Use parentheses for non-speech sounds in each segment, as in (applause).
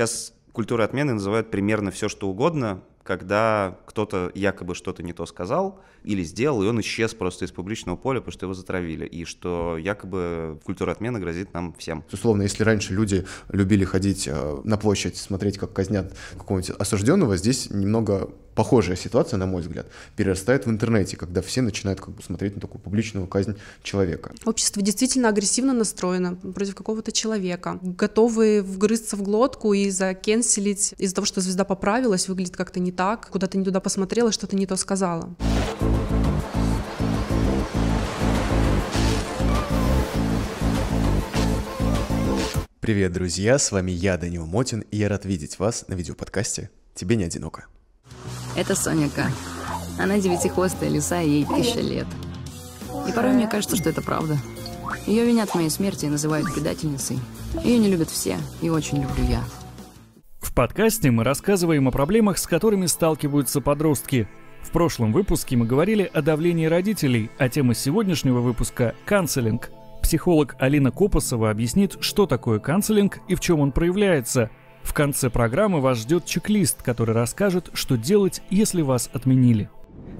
Сейчас культура отмены называют примерно все, что угодно, когда кто-то якобы что-то не то сказал или сделал, и он исчез просто из публичного поля, потому что его затравили, и что якобы культура отмены грозит нам всем. Условно, если раньше люди любили ходить э, на площадь, смотреть, как казнят какого-нибудь осужденного, здесь немного похожая ситуация, на мой взгляд, перерастает в интернете, когда все начинают как бы смотреть на такую публичную казнь человека. Общество действительно агрессивно настроено против какого-то человека, готовы вгрызться в глотку и закенселить из-за того, что звезда поправилась, выглядит как-то не так, куда-то не туда посмотрела, что-то не то сказала. Привет, друзья, с вами я, Данил Мотин, и я рад видеть вас на видеоподкасте «Тебе не одиноко». Это Соника. Она девятихвостая лиса, и ей тысяча лет. И порой мне кажется, что это правда. Ее винят в моей смерти и называют предательницей. Ее не любят все, и очень люблю я. В подкасте мы рассказываем о проблемах, с которыми сталкиваются подростки. В прошлом выпуске мы говорили о давлении родителей, а тема сегодняшнего выпуска – канцелинг. Психолог Алина Копосова объяснит, что такое канцелинг и в чем он проявляется – в конце программы вас ждет чек-лист, который расскажет, что делать, если вас отменили.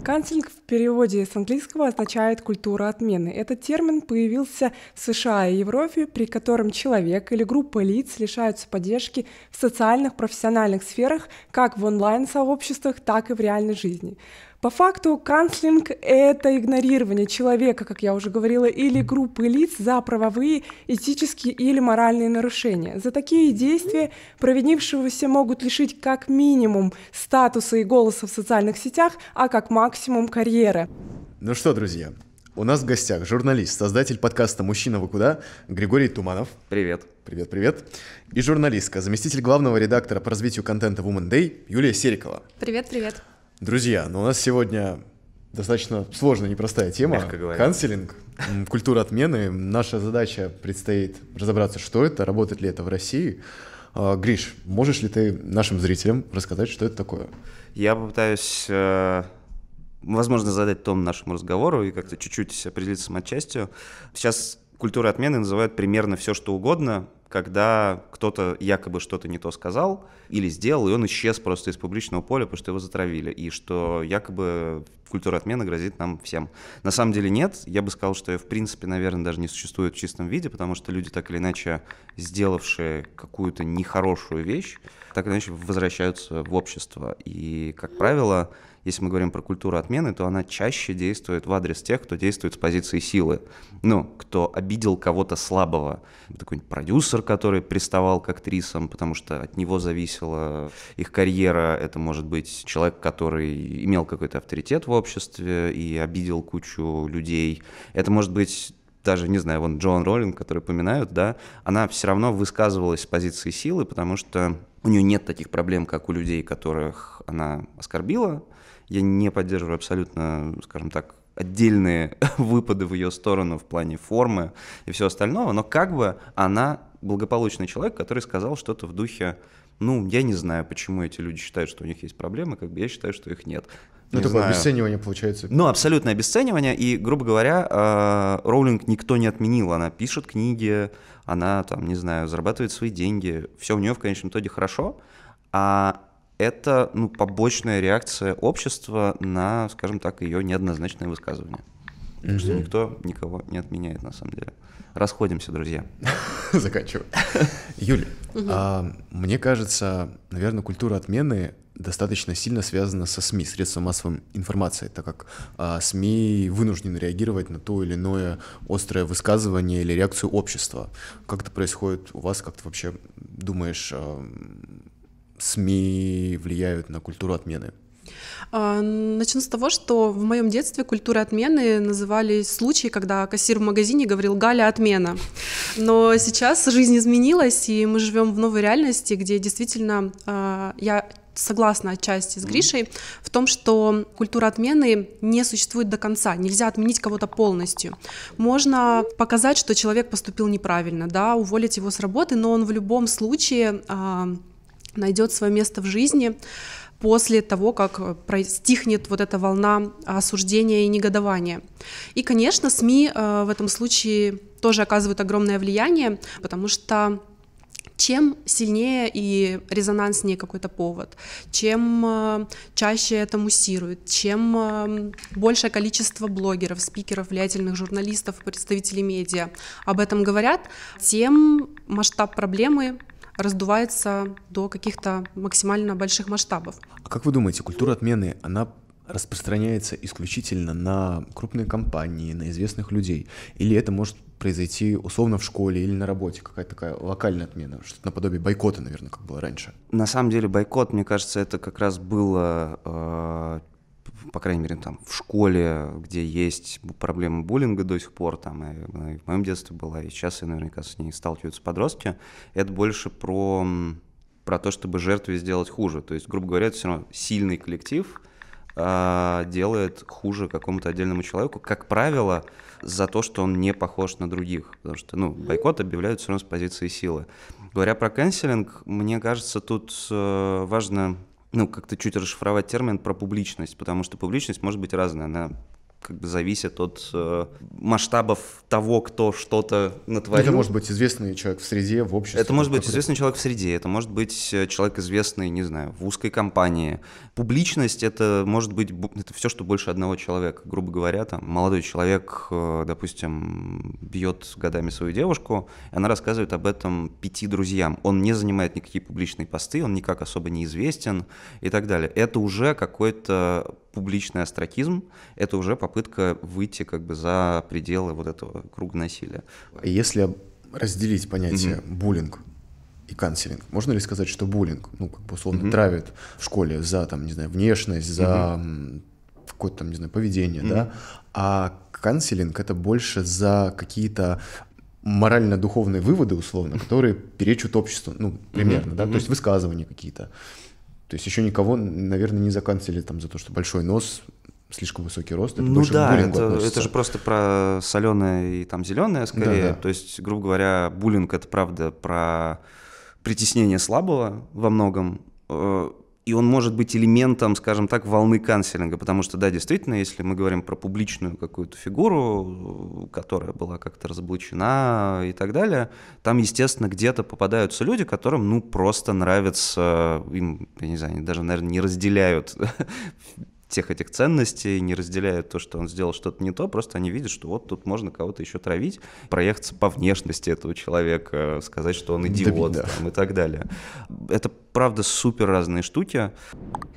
Канцелинг в переводе с английского означает «культура отмены». Этот термин появился в США и Европе, при котором человек или группа лиц лишаются поддержки в социальных профессиональных сферах как в онлайн-сообществах, так и в реальной жизни. По факту канцлинг — это игнорирование человека, как я уже говорила, или группы лиц за правовые, этические или моральные нарушения. За такие действия провинившегося могут лишить как минимум статуса и голоса в социальных сетях, а как максимум карьеры. Ну что, друзья, у нас в гостях журналист, создатель подкаста «Мужчина, вы куда?» Григорий Туманов. Привет. Привет, привет. И журналистка, заместитель главного редактора по развитию контента Woman Day Юлия Серикова. Привет, привет. Друзья, но ну, у нас сегодня достаточно сложная, непростая тема. Мягко говоря. Канцелинг, культура отмены. Наша задача предстоит разобраться, что это, работает ли это в России. А, Гриш, можешь ли ты нашим зрителям рассказать, что это такое? Я попытаюсь, э, возможно, задать тон нашему разговору и как-то чуть-чуть определиться самочастью. Сейчас культура отмены называют примерно все, что угодно, когда кто-то якобы что-то не то сказал или сделал, и он исчез просто из публичного поля, потому что его затравили, и что якобы культура отмены грозит нам всем. На самом деле нет, я бы сказал, что ее в принципе, наверное, даже не существует в чистом виде, потому что люди так или иначе, сделавшие какую-то нехорошую вещь, так или иначе возвращаются в общество. И, как правило, если мы говорим про культуру отмены, то она чаще действует в адрес тех, кто действует с позиции силы. Ну, кто обидел кого-то слабого. Такой продюсер, который приставал к актрисам, потому что от него зависела их карьера. Это может быть человек, который имел какой-то авторитет в обществе и обидел кучу людей. Это может быть даже, не знаю, вон Джон Роллинг, который поминают, да, она все равно высказывалась с позиции силы, потому что у нее нет таких проблем, как у людей, которых она оскорбила, я не поддерживаю абсолютно, скажем так, отдельные (laughs) выпады в ее сторону в плане формы и всего остального, но как бы она благополучный человек, который сказал что-то в духе, ну, я не знаю, почему эти люди считают, что у них есть проблемы, как бы я считаю, что их нет. Ну, не такое знаю. обесценивание получается. Ну, абсолютное обесценивание, и, грубо говоря, э, Роулинг никто не отменил, она пишет книги, она, там, не знаю, зарабатывает свои деньги, все у нее в конечном итоге хорошо, а это ну, побочная реакция общества на, скажем так, ее неоднозначное высказывание. mm-hmm. что никто никого не отменяет, на самом деле. Расходимся, друзья. (laughs) Заканчиваем. Юль, mm-hmm. а, мне кажется, наверное, культура отмены достаточно сильно связана со СМИ, средством массовой информации, так как а, СМИ вынуждены реагировать на то или иное острое высказывание или реакцию общества. Как это происходит у вас? Как ты вообще думаешь, а, СМИ влияют на культуру отмены? А, начну с того, что в моем детстве культура отмены назывались случаи, когда кассир в магазине говорил «Галя, отмена». Но сейчас жизнь изменилась, и мы живем в новой реальности, где действительно а, я согласна отчасти с Гришей в том, что культура отмены не существует до конца, нельзя отменить кого-то полностью. Можно показать, что человек поступил неправильно, да, уволить его с работы, но он в любом случае а, найдет свое место в жизни после того, как э, стихнет вот эта волна осуждения и негодования. И, конечно, СМИ э, в этом случае тоже оказывают огромное влияние, потому что чем сильнее и резонанснее какой-то повод, чем э, чаще это муссирует, чем большее количество блогеров, спикеров, влиятельных журналистов, представителей медиа об этом говорят, тем масштаб проблемы раздувается до каких-то максимально больших масштабов. А как вы думаете, культура отмены, она распространяется исключительно на крупные компании, на известных людей? Или это может произойти условно в школе или на работе, какая-то такая локальная отмена, что-то наподобие бойкота, наверное, как было раньше? На самом деле бойкот, мне кажется, это как раз было э, по крайней мере, там, в школе, где есть проблема буллинга до сих пор, там, и, и в моем детстве была, и сейчас, и наверняка с ней сталкиваются подростки, это больше про, про то, чтобы жертве сделать хуже. То есть, грубо говоря, это все равно сильный коллектив э, делает хуже какому-то отдельному человеку, как правило, за то, что он не похож на других, потому что, ну, бойкот объявляют все равно с позиции силы. Говоря про канцелинг, мне кажется, тут э, важно ну, как-то чуть расшифровать термин про публичность, потому что публичность может быть разная. Она как бы зависит от э, масштабов того, кто что-то натворил. Это может быть известный человек в среде, в обществе. Это может быть известный человек в среде, это может быть э, человек известный, не знаю, в узкой компании. Публичность это может быть это все, что больше одного человека, грубо говоря, там молодой человек, э, допустим, бьет годами свою девушку, и она рассказывает об этом пяти друзьям. Он не занимает никакие публичные посты, он никак особо не известен и так далее. Это уже какой-то публичный астракизм — это уже попытка выйти как бы за пределы вот этого круга насилия. Если разделить понятие mm-hmm. буллинг и канцелинг. Можно ли сказать, что буллинг, ну, как бы условно, mm-hmm. травят в школе за, там, не знаю, внешность, за mm-hmm. какое-то там, не знаю, поведение, mm-hmm. да? А канцелинг — это больше за какие-то морально-духовные выводы, условно, (laughs) которые перечат обществу, ну, примерно, mm-hmm. да? То есть высказывания какие-то. То есть еще никого, наверное, не заканцелили там за то, что большой нос, слишком высокий рост. Это ну да, это, это же просто про соленое и там зеленое скорее. Да, да. То есть, грубо говоря, буллинг это правда про притеснение слабого во многом. Э, и он может быть элементом, скажем так, волны канцелинга, потому что, да, действительно, если мы говорим про публичную какую-то фигуру, которая была как-то разоблачена и так далее, там, естественно, где-то попадаются люди, которым, ну, просто нравится, э, им, я не знаю, они даже, наверное, не разделяют (laughs) тех этих ценностей, не разделяют то, что он сделал что-то не то, просто они видят, что вот тут можно кого-то еще травить, проехаться по внешности этого человека, сказать, что он идиот там, и так далее. Это правда супер разные штуки.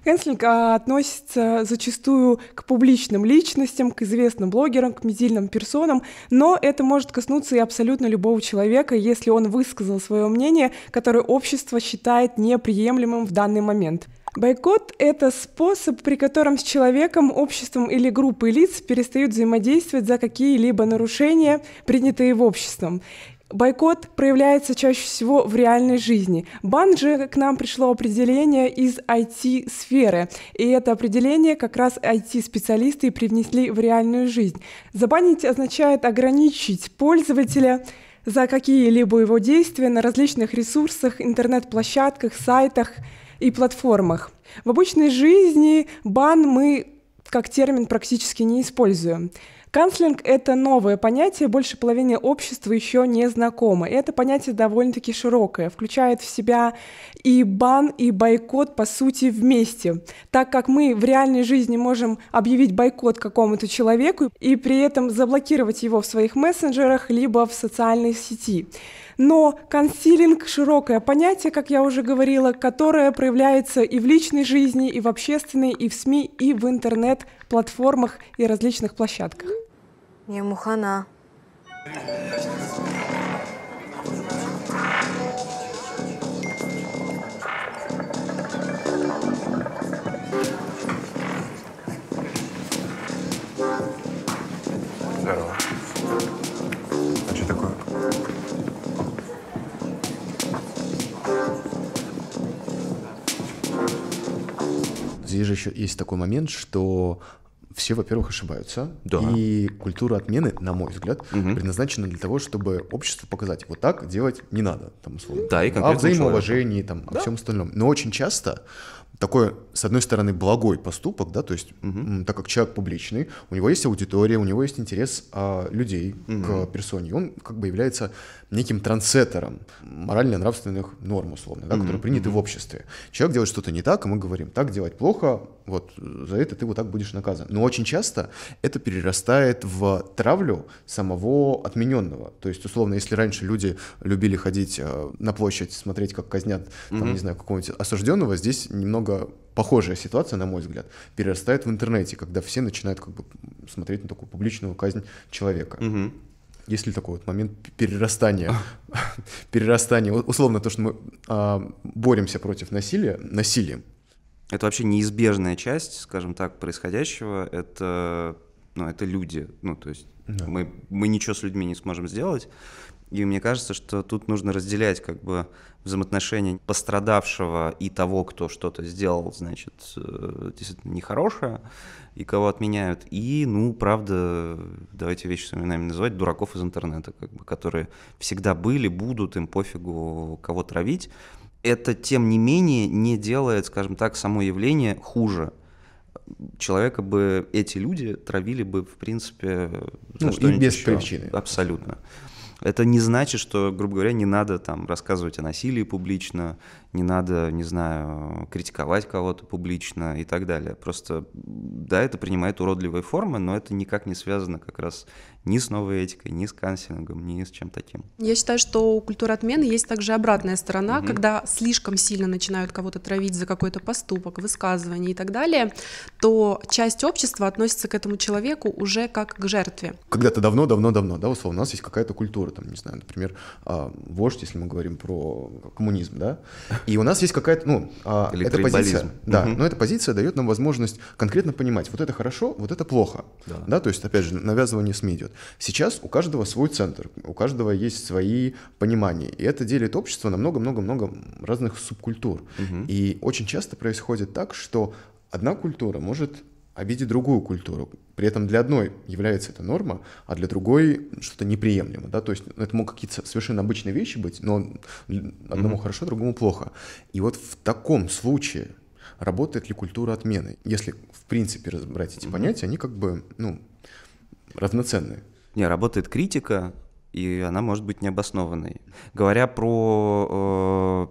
Кэнслинг а, относится зачастую к публичным личностям, к известным блогерам, к медийным персонам, но это может коснуться и абсолютно любого человека, если он высказал свое мнение, которое общество считает неприемлемым в данный момент. Бойкот — это способ, при котором с человеком, обществом или группой лиц перестают взаимодействовать за какие-либо нарушения, принятые в обществом. Бойкот проявляется чаще всего в реальной жизни. Бан же к нам пришло определение из IT-сферы. И это определение как раз IT-специалисты и привнесли в реальную жизнь. Забанить означает ограничить пользователя за какие-либо его действия на различных ресурсах, интернет-площадках, сайтах – и платформах. В обычной жизни бан мы как термин практически не используем. Канцлинг – это новое понятие, больше половины общества еще не знакомо. И это понятие довольно-таки широкое, включает в себя и бан, и бойкот, по сути, вместе. Так как мы в реальной жизни можем объявить бойкот какому-то человеку и при этом заблокировать его в своих мессенджерах либо в социальной сети. Но консилинг — широкое понятие, как я уже говорила, которое проявляется и в личной жизни, и в общественной, и в СМИ, и в интернет-платформах и различных площадках. Я мухана. здесь же еще есть такой момент, что все, во-первых, ошибаются. Да. И культура отмены, на мой взгляд, угу. предназначена для того, чтобы обществу показать, вот так делать не надо, там условно. Да, и а О взаимоуважении, человека. там, да. о всем остальном. Но очень часто такой, с одной стороны, благой поступок, да, то есть, угу. так как человек публичный, у него есть аудитория, у него есть интерес а, людей угу. к персоне, он как бы является неким трансетером морально-нравственных норм, условно, да, угу. которые приняты угу. в обществе. Человек делает что-то не так, и мы говорим, так делать плохо, вот за это ты вот так будешь наказан. Но очень часто это перерастает в травлю самого отмененного. То есть, условно, если раньше люди любили ходить э, на площадь, смотреть, как казнят, там, угу. не знаю, какого-нибудь осужденного, здесь немного похожая ситуация, на мой взгляд, перерастает в интернете, когда все начинают как бы смотреть на такую публичную казнь человека. Угу. Есть ли такой вот момент перерастания, (laughs) перерастания, условно то, что мы э, боремся против насилия насилием, это вообще неизбежная часть, скажем так, происходящего. Это, ну, это люди. Ну, то есть да. мы, мы ничего с людьми не сможем сделать. И мне кажется, что тут нужно разделять как бы взаимоотношения пострадавшего и того, кто что-то сделал, значит, э, действительно нехорошее, и кого отменяют. И, ну, правда, давайте вещи своими нами называть, дураков из интернета, как бы, которые всегда были, будут, им пофигу кого травить это, тем не менее, не делает, скажем так, само явление хуже. Человека бы эти люди травили бы, в принципе, ну, и без еще. причины. Абсолютно. Это не значит, что, грубо говоря, не надо там рассказывать о насилии публично, не надо, не знаю, критиковать кого-то публично и так далее. Просто, да, это принимает уродливые формы, но это никак не связано как раз ни с новой этикой, ни с канцелингом, ни с чем таким. Я считаю, что у культуры отмены есть также обратная сторона, угу. когда слишком сильно начинают кого-то травить за какой-то поступок, высказывание и так далее, то часть общества относится к этому человеку уже как к жертве. Когда-то давно-давно-давно, да, условно, у нас есть какая-то культура, там, не знаю, например, а, вождь, если мы говорим про коммунизм, да, и у нас есть какая-то, ну, Или а, эта позиция, да, угу. но эта позиция дает нам возможность конкретно понимать, вот это хорошо, вот это плохо, да, да то есть, опять же, навязывание СМИ идет. Сейчас у каждого свой центр, у каждого есть свои понимания, и это делит общество на много-много-много разных субкультур. Угу. И очень часто происходит так, что одна культура может обидеть другую культуру. При этом для одной является это норма, а для другой что-то неприемлемо. Да? То есть ну, это могут какие-то совершенно обычные вещи быть, но одному mm хорошо, другому плохо. И вот в таком случае работает ли культура отмены? Если в принципе разобрать эти mm понятия, они как бы ну, равноценны. Не, работает критика, и она может быть необоснованной. Говоря про, э,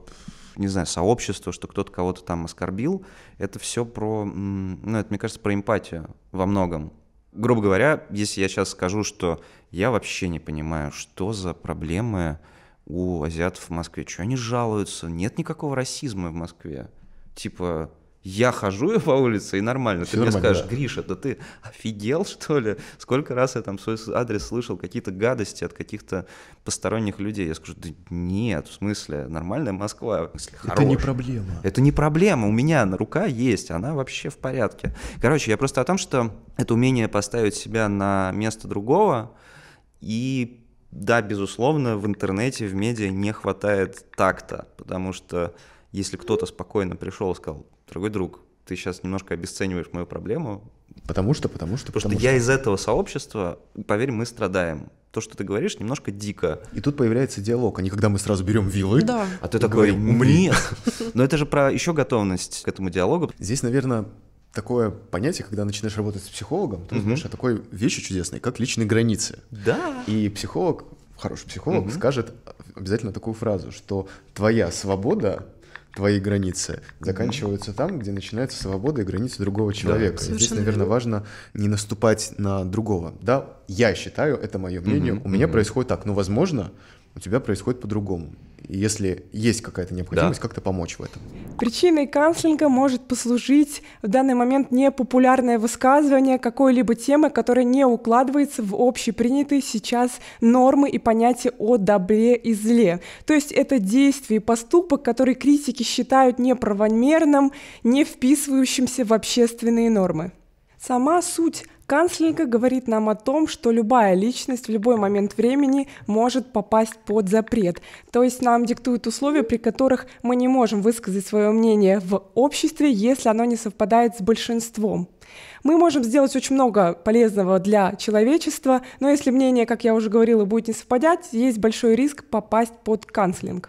не знаю, сообщество, что кто-то кого-то там оскорбил, это все про, ну, это, мне кажется, про эмпатию во многом. Грубо говоря, если я сейчас скажу, что я вообще не понимаю, что за проблемы у азиатов в Москве, что они жалуются, нет никакого расизма в Москве. Типа, я хожу (laughs) по улице и нормально. Все ты нормально, мне скажешь, да. Гриша, да ты офигел, (laughs) что ли? Сколько раз я там свой адрес слышал, какие-то гадости от каких-то посторонних людей. Я скажу, да нет, в смысле, нормальная Москва. Если это хорош. не проблема. Это не проблема. У меня рука есть, она вообще в порядке. Короче, я просто о том, что это умение поставить себя на место другого и да, безусловно, в интернете, в медиа не хватает такта, потому что если кто-то спокойно пришел и сказал, дорогой друг, ты сейчас немножко обесцениваешь мою проблему. Потому что, потому что. Потому, потому что, что я из этого сообщества, поверь, мы страдаем. То, что ты говоришь, немножко дико. И тут появляется диалог, а не когда мы сразу берем вилы. Да. А ты такой, говорим, нет. Но это же про еще готовность к этому диалогу. Здесь, наверное, такое понятие, когда начинаешь работать с психологом, ты знаешь о такой вещи чудесной, как личные границы. Да. И психолог, хороший психолог, скажет обязательно такую фразу, что твоя свобода твои границы заканчиваются там, где начинается свобода и границы другого человека. Да, Здесь, наверное, важно не наступать на другого. Да, я считаю, это мое мнение, угу, у меня угу. происходит так, но, возможно, у тебя происходит по-другому если есть какая-то необходимость да. как-то помочь в этом. Причиной канцлинга может послужить в данный момент непопулярное высказывание какой-либо темы, которая не укладывается в общепринятые сейчас нормы и понятия о добре и зле. То есть это действие и поступок, который критики считают неправомерным, не вписывающимся в общественные нормы. Сама суть Канцлерка говорит нам о том, что любая личность в любой момент времени может попасть под запрет. То есть нам диктуют условия, при которых мы не можем высказать свое мнение в обществе, если оно не совпадает с большинством. Мы можем сделать очень много полезного для человечества, но если мнение, как я уже говорила, будет не совпадать, есть большой риск попасть под канцлинг.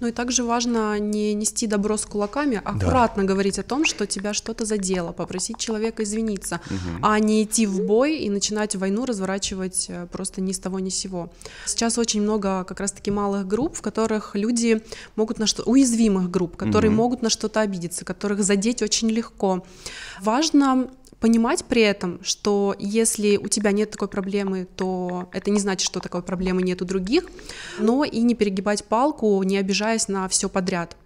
Ну и также важно не нести добро с кулаками, а аккуратно да. говорить о том, что тебя что-то задело, попросить человека извиниться, угу. а не идти в бой и начинать войну разворачивать э, просто ни с того ни с сего. Сейчас очень много как раз-таки малых групп, в которых люди могут на что уязвимых групп, которые угу. могут на что-то обидеться, которых задеть очень легко. Важно понимать при этом, что если у тебя нет такой проблемы, то это не значит, что такой проблемы нет у других, но и не перегибать палку, не обижаясь на все подряд.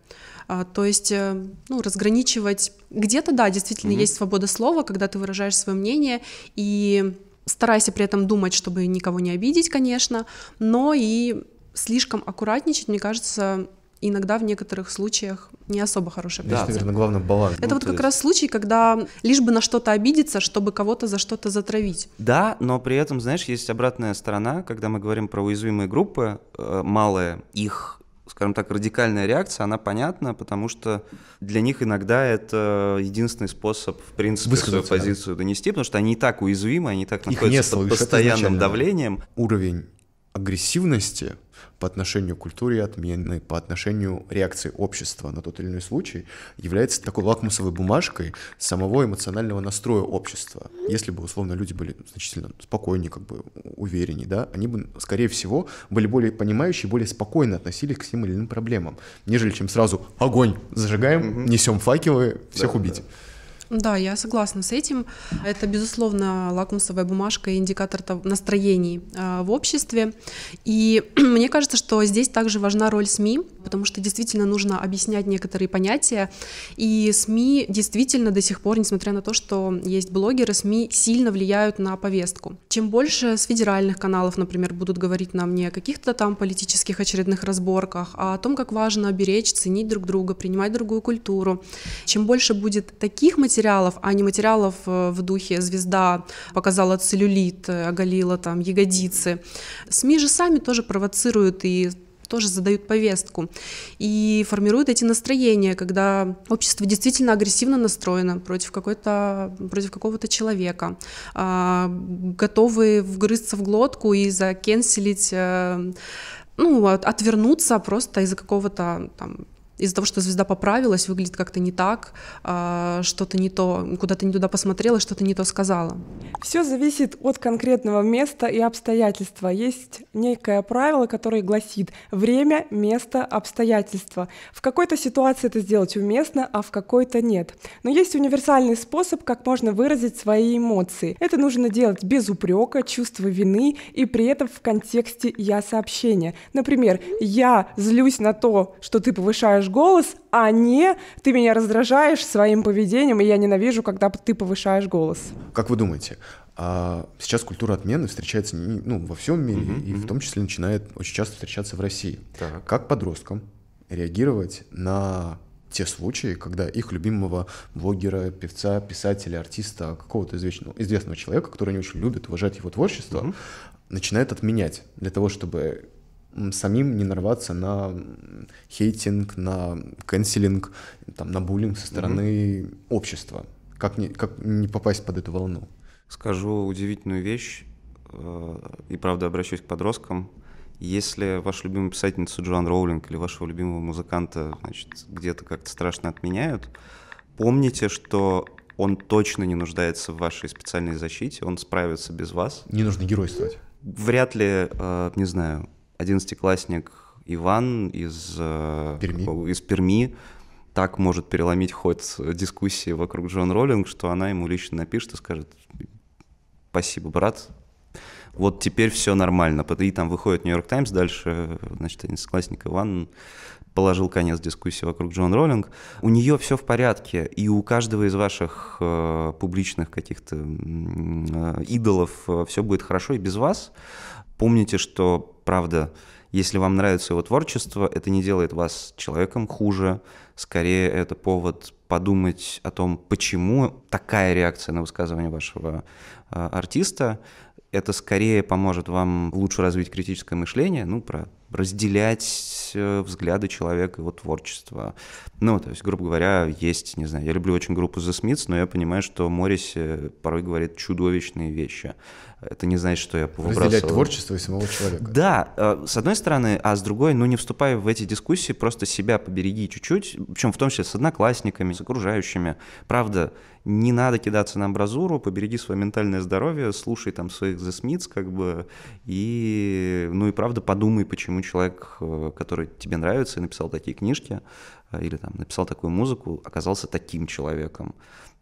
А, то есть, э, ну, разграничивать где-то, да, действительно mm-hmm. есть свобода слова, когда ты выражаешь свое мнение и старайся при этом думать, чтобы никого не обидеть, конечно, но и слишком аккуратничать, мне кажется, иногда в некоторых случаях не особо хорошая позиция. Да, наверное, главное баланс. Это ну, вот как есть... раз случай, когда лишь бы на что-то обидеться, чтобы кого-то за что-то затравить. Да, но при этом, знаешь, есть обратная сторона, когда мы говорим про уязвимые группы, э, малые, их скажем так, радикальная реакция, она понятна, потому что для них иногда это единственный способ, в принципе, свою позицию да. донести, потому что они и так уязвимы, они и так Их находятся под постоянным давлением. Уровень агрессивности по отношению к культуре отмены, по отношению реакции общества на тот или иной случай, является такой лакмусовой бумажкой самого эмоционального настроя общества. Если бы, условно, люди были значительно спокойнее, как бы увереннее, да, они бы, скорее всего, были более понимающие, более спокойно относились к тем или иным проблемам, нежели чем сразу огонь зажигаем, угу. несем факелы, всех да, убить. Да. Да, я согласна с этим. Это, безусловно, лакмусовая бумажка и индикатор настроений а, в обществе. И (clears throat) мне кажется, что здесь также важна роль СМИ, потому что действительно нужно объяснять некоторые понятия. И СМИ действительно до сих пор, несмотря на то, что есть блогеры, СМИ сильно влияют на повестку. Чем больше с федеральных каналов, например, будут говорить нам не о каких-то там политических очередных разборках, а о том, как важно беречь, ценить друг друга, принимать другую культуру, чем больше будет таких материалов, материалов, а не материалов э, в духе «Звезда показала целлюлит», э, оголила там ягодицы. СМИ же сами тоже провоцируют и тоже задают повестку и формируют эти настроения, когда общество действительно агрессивно настроено против, какой-то, против какого-то человека, а, готовы вгрызться в глотку и закенселить э, ну, отвернуться просто из-за какого-то там из-за того, что звезда поправилась, выглядит как-то не так, а, что-то не то, куда-то не туда посмотрела, что-то не то сказала. Все зависит от конкретного места и обстоятельства. Есть некое правило, которое гласит время, место, обстоятельства. В какой-то ситуации это сделать уместно, а в какой-то нет. Но есть универсальный способ, как можно выразить свои эмоции. Это нужно делать без упрека, чувства вины и при этом в контексте «я» сообщения. Например, «я злюсь на то, что ты повышаешь голос, а не ты меня раздражаешь своим поведением, и я ненавижу, когда ты повышаешь голос. Как вы думаете, а сейчас культура отмены встречается ну, во всем мире, угу, и угу. в том числе начинает очень часто встречаться в России. Так. Как подросткам реагировать на те случаи, когда их любимого блогера, певца, писателя, артиста, какого-то известного, ну, известного человека, который они очень любят, уважают его творчество, угу. начинают отменять для того, чтобы самим не нарваться на хейтинг, на канцелинг, там, на буллинг со стороны угу. общества. Как не, как не попасть под эту волну? Скажу удивительную вещь, э, и правда обращусь к подросткам. Если вашу любимую писательницу Джоан Роулинг или вашего любимого музыканта значит, где-то как-то страшно отменяют, помните, что он точно не нуждается в вашей специальной защите, он справится без вас. Не нужно геройствовать. Вряд ли, э, не знаю, одиннадцатиклассник Иван из э, Перми, какого, из Перми так может переломить ход дискуссии вокруг Джон Роллинг, что она ему лично напишет и скажет «Спасибо, брат, вот теперь все нормально». И там выходит «Нью-Йорк Таймс», дальше, значит, одиннадцатиклассник Иван положил конец дискуссии вокруг Джон Роллинг. У нее все в порядке, и у каждого из ваших э, публичных каких-то э, идолов э, все будет хорошо и без вас. Помните, что правда, если вам нравится его творчество, это не делает вас человеком хуже. Скорее, это повод подумать о том, почему такая реакция на высказывание вашего э, артиста. Это скорее поможет вам лучше развить критическое мышление, ну, про разделять э, взгляды человека, его творчество. Ну, то есть, грубо говоря, есть, не знаю, я люблю очень группу The Smiths, но я понимаю, что Моррис порой говорит чудовищные вещи. Это не значит, что я повыбрасывал. Разделять творчество и самого человека. Да, э, с одной стороны, а с другой, ну, не вступая в эти дискуссии, просто себя побереги чуть-чуть, причем в том числе с одноклассниками, с окружающими. Правда, не надо кидаться на амбразуру, побереги свое ментальное здоровье, слушай там своих The Smiths, как бы, и, ну и правда подумай, почему почему человек, э, который тебе нравится и написал такие книжки, э, или там написал такую музыку, оказался таким человеком.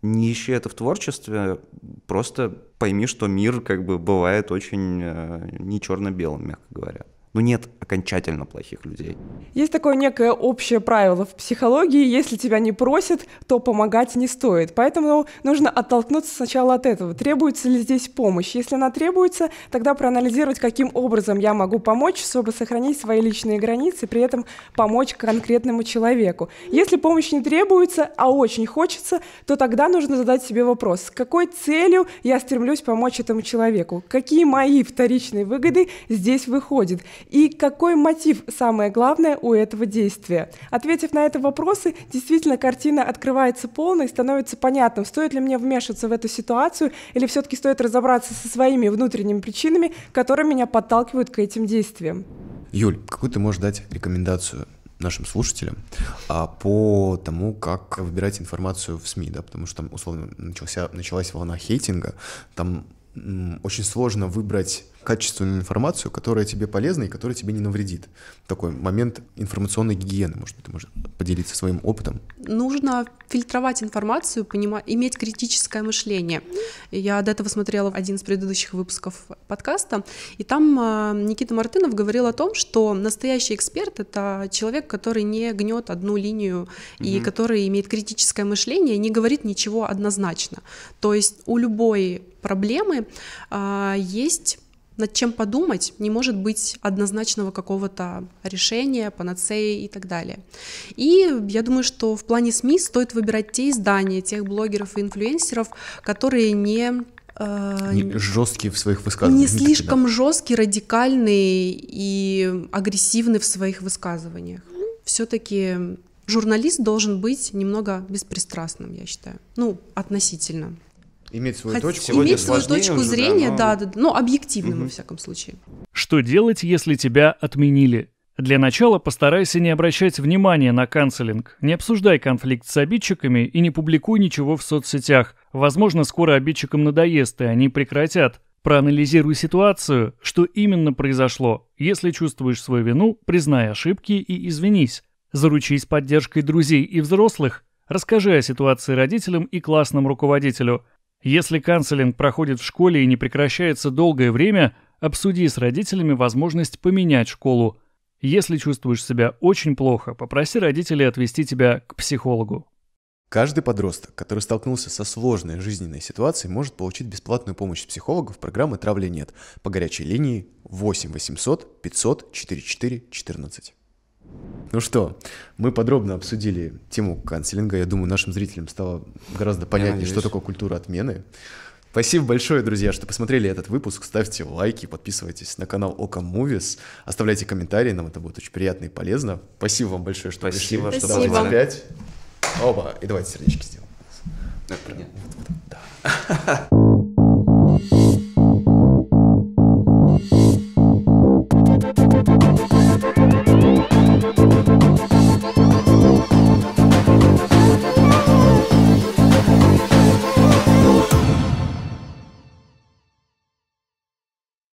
Не ищи это в творчестве, просто пойми, что мир как бы бывает очень э, не черно-белым, мягко говоря. Но ну, нет окончательно плохих людей. Есть такое некое общее правило в психологии. Если тебя не просят, то помогать не стоит. Поэтому нужно оттолкнуться сначала от этого. Требуется ли здесь помощь? Если она требуется, тогда проанализировать, каким образом я могу помочь, чтобы сохранить свои личные границы, при этом помочь конкретному человеку. Если помощь не требуется, а очень хочется, то тогда нужно задать себе вопрос, с какой целью я стремлюсь помочь этому человеку? Какие мои вторичные выгоды здесь выходят? И какой мотив самое главное у этого действия? Ответив на эти вопросы, действительно картина открывается полной, становится понятным, стоит ли мне вмешиваться в эту ситуацию или все-таки стоит разобраться со своими внутренними причинами, которые меня подталкивают к этим действиям. Юль, какую ты можешь дать рекомендацию нашим слушателям а, по тому, как выбирать информацию в СМИ, да, потому что там условно начался, началась волна хейтинга, там очень сложно выбрать качественную информацию, которая тебе полезна и которая тебе не навредит. Такой момент информационной гигиены, может, ты можешь поделиться своим опытом. Нужно фильтровать информацию, понимать, иметь критическое мышление. Я до этого смотрела один из предыдущих выпусков подкаста, и там а, Никита Мартынов говорил о том, что настоящий эксперт — это человек, который не гнет одну линию mm-hmm. и который имеет критическое мышление, не говорит ничего однозначно. То есть у любой проблемы а, есть над чем подумать, не может быть однозначного какого-то решения, панацеи и так далее. И я думаю, что в плане СМИ стоит выбирать те издания, тех блогеров и инфлюенсеров, которые не э, жесткие в своих высказываниях. Не слишком жесткие, радикальные и агрессивные в своих высказываниях. Все-таки журналист должен быть немного беспристрастным, я считаю. Ну, относительно. Иметь свою Хоть точку, сегодня свою точку зрения, да, но... да, да, ну, объективным, угу. во всяком случае. Что делать, если тебя отменили? Для начала постарайся не обращать внимания на канцелинг, не обсуждай конфликт с обидчиками и не публикуй ничего в соцсетях. Возможно, скоро обидчикам надоест, и они прекратят. Проанализируй ситуацию, что именно произошло. Если чувствуешь свою вину, признай ошибки и извинись. Заручись поддержкой друзей и взрослых. Расскажи о ситуации родителям и классному руководителю. Если канцелинг проходит в школе и не прекращается долгое время, обсуди с родителями возможность поменять школу. Если чувствуешь себя очень плохо, попроси родителей отвести тебя к психологу. Каждый подросток, который столкнулся со сложной жизненной ситуацией, может получить бесплатную помощь психологов программы «Травли нет» по горячей линии 8 800 500 44 14. Ну что, мы подробно обсудили тему канцелинга. Я думаю, нашим зрителям стало гораздо понятнее, что такое культура отмены. Спасибо большое, друзья, что посмотрели этот выпуск. Ставьте лайки, подписывайтесь на канал Ока Movies, оставляйте комментарии, нам это будет очень приятно и полезно. Спасибо вам большое, что Спасибо, пришли. Спасибо, что опять. Оба, и давайте сердечки сделаем. Ну, да, понятно. (laughs) Да.